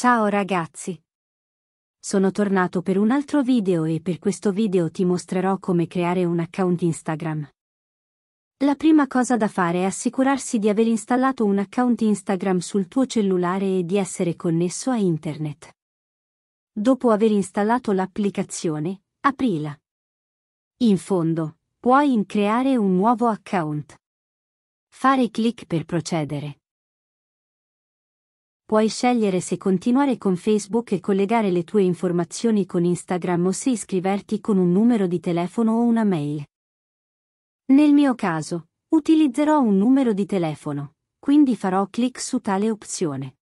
Ciao ragazzi! Sono tornato per un altro video e per questo video ti mostrerò come creare un account Instagram. La prima cosa da fare è assicurarsi di aver installato un account Instagram sul tuo cellulare e di essere connesso a internet. Dopo aver installato l'applicazione, aprila. In fondo, puoi creare un nuovo account. Fare clic per procedere puoi scegliere se continuare con Facebook e collegare le tue informazioni con Instagram o se iscriverti con un numero di telefono o una mail. Nel mio caso, utilizzerò un numero di telefono, quindi farò clic su tale opzione.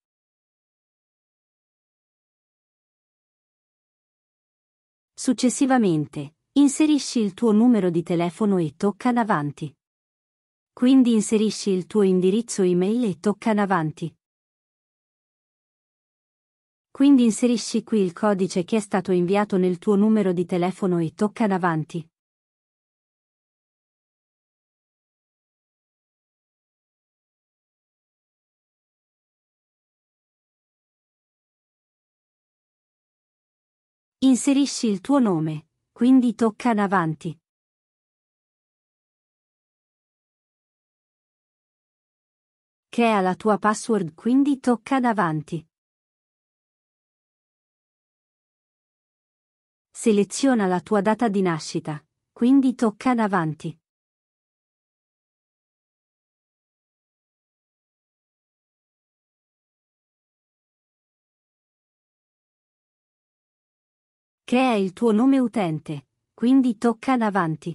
Successivamente, inserisci il tuo numero di telefono e tocca davanti. Quindi inserisci il tuo indirizzo email e tocca davanti. Quindi inserisci qui il codice che è stato inviato nel tuo numero di telefono e tocca davanti. Inserisci il tuo nome, quindi tocca davanti. Crea la tua password quindi tocca davanti. Seleziona la tua data di nascita, quindi tocca ad avanti. Crea il tuo nome utente, quindi tocca ad avanti.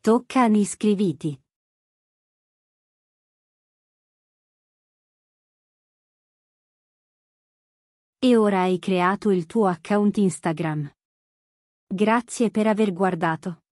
Tocca ad iscriviti. E ora hai creato il tuo account Instagram. Grazie per aver guardato.